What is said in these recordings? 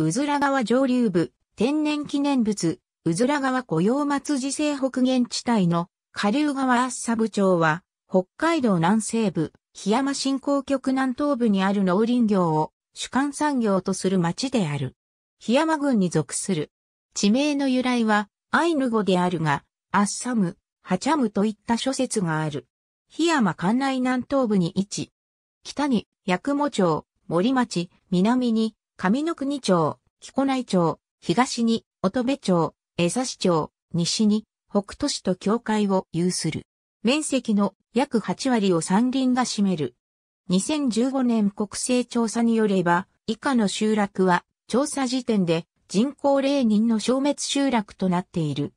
うずら川上流部、天然記念物、うずら川雇用松寺西北限地帯の下流川ッサ部町は、北海道南西部、檜山振興局南東部にある農林業を主幹産業とする町である。檜山郡に属する。地名の由来は、アイヌ語であるが、アッサム、ハチャムといった諸説がある。檜山管内南東部に位置。北に、八雲町、森町、南に、上野国町、木古内町、東に乙部町、江差町、西に北都市と境界を有する。面積の約8割を山林が占める。2015年国勢調査によれば、以下の集落は調査時点で人口霊人の消滅集落となっている。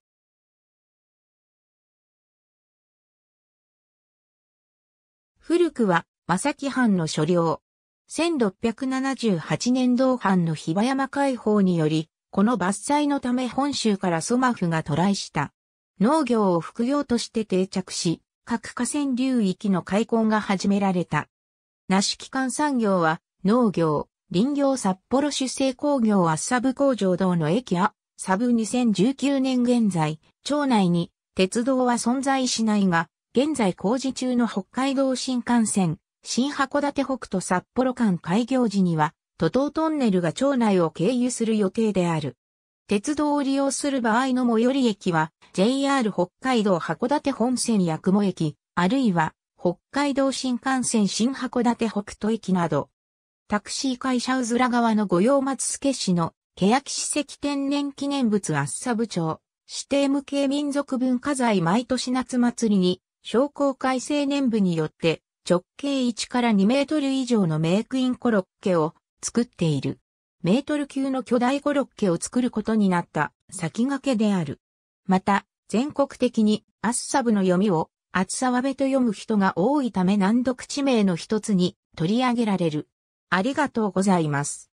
古くは、正木藩の所領、1678年同藩の日和山開放により、この伐採のため本州から蘇マフが渡来した。農業を副業として定着し、各河川流域の開墾が始められた。梨機関産業は、農業、林業札幌主成工業あっさぶ工場道の駅やサブ2019年現在、町内に鉄道は存在しないが、現在工事中の北海道新幹線、新函館北斗札幌間開業時には、都東トンネルが町内を経由する予定である。鉄道を利用する場合の最寄り駅は、JR 北海道函館本線八雲駅、あるいは、北海道新幹線新函館北斗駅など、タクシー会社うずら川の御用松助市の、欅史跡天然記念物あっさ部長、指定無形民族文化財毎年夏祭りに、商工会青年部によって、直径1から2メートル以上のメークインコロッケを作っている。メートル級の巨大コロッケを作ることになった先駆けである。また、全国的にアッサブの読みを厚沢部と読む人が多いため難読地名の一つに取り上げられる。ありがとうございます。